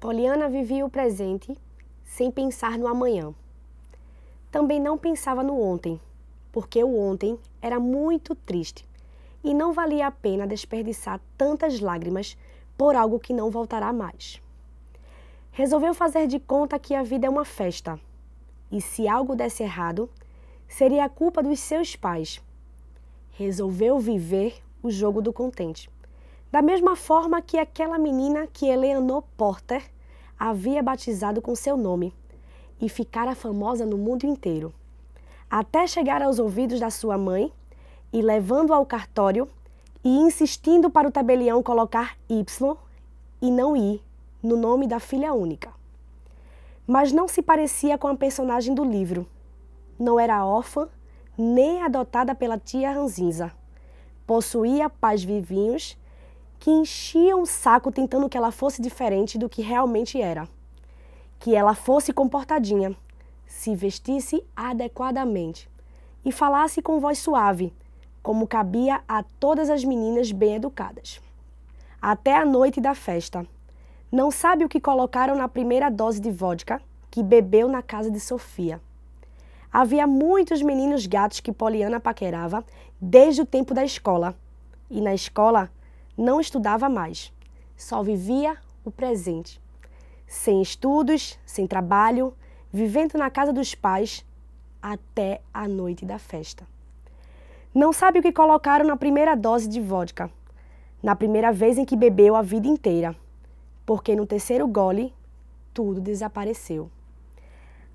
Poliana vivia o presente sem pensar no amanhã. Também não pensava no ontem, porque o ontem era muito triste e não valia a pena desperdiçar tantas lágrimas por algo que não voltará mais. Resolveu fazer de conta que a vida é uma festa e se algo desse errado, seria a culpa dos seus pais. Resolveu viver o jogo do contente. Da mesma forma que aquela menina que Eleanor Porter havia batizado com seu nome e ficara famosa no mundo inteiro. Até chegar aos ouvidos da sua mãe e levando ao cartório e insistindo para o tabelião colocar Y e não I no nome da filha única. Mas não se parecia com a personagem do livro. Não era órfã nem adotada pela tia Ranzinza. Possuía pais vivinhos que enchiam um o saco tentando que ela fosse diferente do que realmente era. Que ela fosse comportadinha, se vestisse adequadamente e falasse com voz suave, como cabia a todas as meninas bem educadas. Até a noite da festa. Não sabe o que colocaram na primeira dose de vodka que bebeu na casa de Sofia. Havia muitos meninos gatos que Poliana paquerava desde o tempo da escola. E na escola não estudava mais, só vivia o presente. Sem estudos, sem trabalho, vivendo na casa dos pais até a noite da festa. Não sabe o que colocaram na primeira dose de vodka, na primeira vez em que bebeu a vida inteira, porque no terceiro gole tudo desapareceu.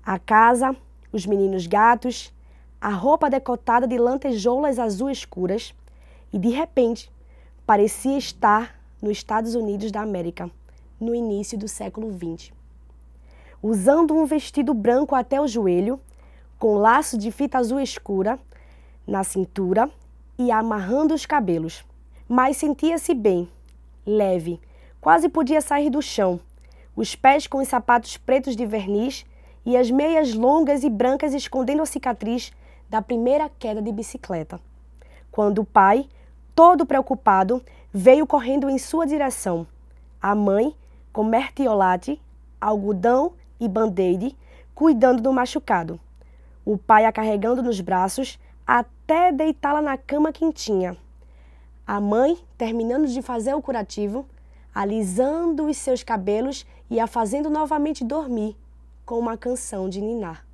A casa, os meninos gatos, a roupa decotada de lantejoulas azul escuras e de repente parecia estar nos Estados Unidos da América, no início do século XX. Usando um vestido branco até o joelho, com laço de fita azul escura na cintura e amarrando os cabelos. Mas sentia-se bem, leve, quase podia sair do chão, os pés com os sapatos pretos de verniz e as meias longas e brancas escondendo a cicatriz da primeira queda de bicicleta. Quando o pai, Todo preocupado, veio correndo em sua direção. A mãe, com mertiolate, algodão e band-aid, cuidando do machucado. O pai a carregando nos braços até deitá-la na cama quentinha. A mãe, terminando de fazer o curativo, alisando os seus cabelos e a fazendo novamente dormir com uma canção de ninar.